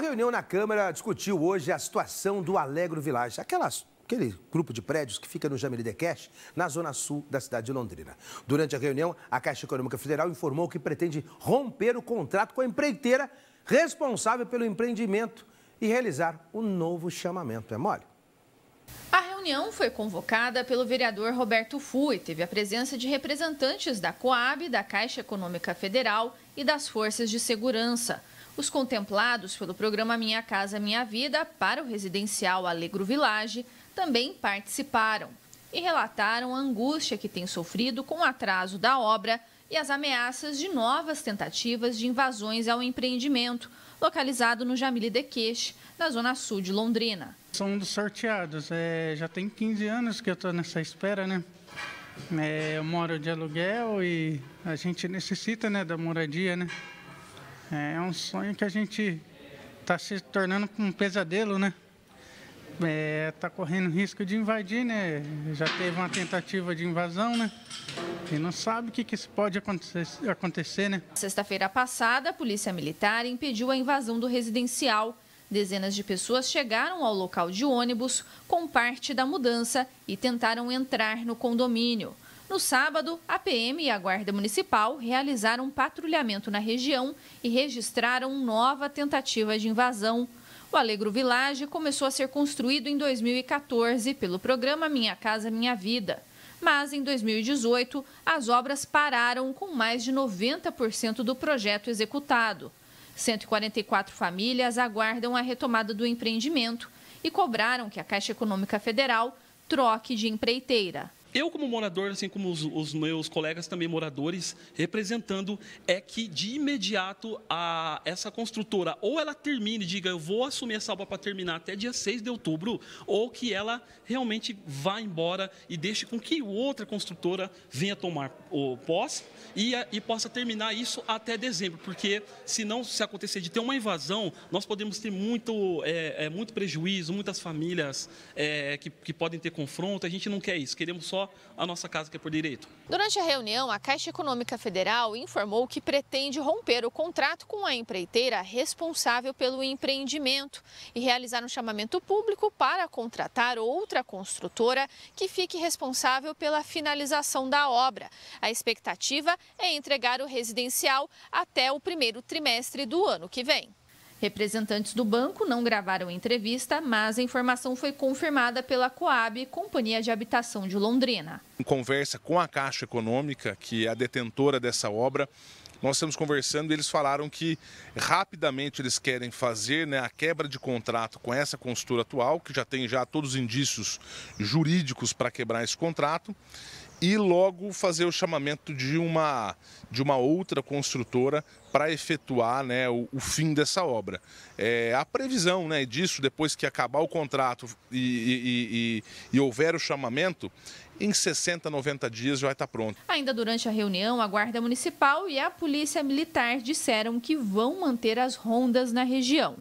A reunião na Câmara discutiu hoje a situação do Alegro Village, aquelas, aquele grupo de prédios que fica no Jamil de Cash, na zona sul da cidade de Londrina. Durante a reunião, a Caixa Econômica Federal informou que pretende romper o contrato com a empreiteira responsável pelo empreendimento e realizar um novo chamamento. É mole? A reunião foi convocada pelo vereador Roberto Fu e teve a presença de representantes da Coab, da Caixa Econômica Federal e das Forças de Segurança. Os contemplados pelo programa Minha Casa Minha Vida para o residencial Alegro Village também participaram e relataram a angústia que têm sofrido com o atraso da obra e as ameaças de novas tentativas de invasões ao empreendimento, localizado no Jamile Queixe, na zona sul de Londrina. Sou um dos sorteados. É, já tem 15 anos que eu estou nessa espera, né? É, eu moro de aluguel e a gente necessita né, da moradia, né? É, é um sonho que a gente está se tornando um pesadelo, né? Está é, tá correndo risco de invadir, né? Já teve uma tentativa de invasão, né? E não sabe o que, que pode acontecer, acontecer né? Sexta-feira passada, a Polícia Militar impediu a invasão do residencial. Dezenas de pessoas chegaram ao local de ônibus com parte da mudança e tentaram entrar no condomínio. No sábado, a PM e a Guarda Municipal realizaram um patrulhamento na região e registraram nova tentativa de invasão. O Alegro Village começou a ser construído em 2014 pelo programa Minha Casa Minha Vida. Mas em 2018, as obras pararam com mais de 90% do projeto executado. 144 famílias aguardam a retomada do empreendimento e cobraram que a Caixa Econômica Federal troque de empreiteira eu, como morador, assim como os, os, meus colegas também moradores, representando, é que de imediato a, essa construtora ou ela termine, diga eu vou assumir essa obra para terminar até dia 6 de outubro, ou que ela realmente vá embora e deixe com que outra construtora venha tomar o pós e, e possa terminar isso até dezembro, porque se não se acontecer de ter uma invasão, nós podemos ter muito, é, é muito prejuízo, muitas famílias é, que, que podem ter confronto, a gente não quer isso, queremos só a nossa casa que é por direito. Durante a reunião, a Caixa Econômica Federal informou que pretende romper o contrato com a empreiteira responsável pelo empreendimento e realizar um chamamento público para contratar outra construtora que fique responsável pela finalização da obra. A expectativa é entregar o residencial até o primeiro trimestre do ano que vem. Representantes do banco não gravaram entrevista, mas a informação foi confirmada pela Coab, Companhia de Habitação de Londrina. Em conversa com a Caixa Econômica, que é a detentora dessa obra, nós estamos conversando e eles falaram que rapidamente eles querem fazer né, a quebra de contrato com essa consultora atual, que já tem já todos os indícios jurídicos para quebrar esse contrato, e logo fazer o chamamento de uma, de uma outra construtora para efetuar né, o, o, fim dessa obra. É, a previsão né, disso, depois que acabar o contrato e, e, e, e houver o chamamento, em 60, 90 dias já vai estar tá pronto. Ainda durante a reunião, a Guarda Municipal e a Polícia Militar disseram que vão manter as rondas na região.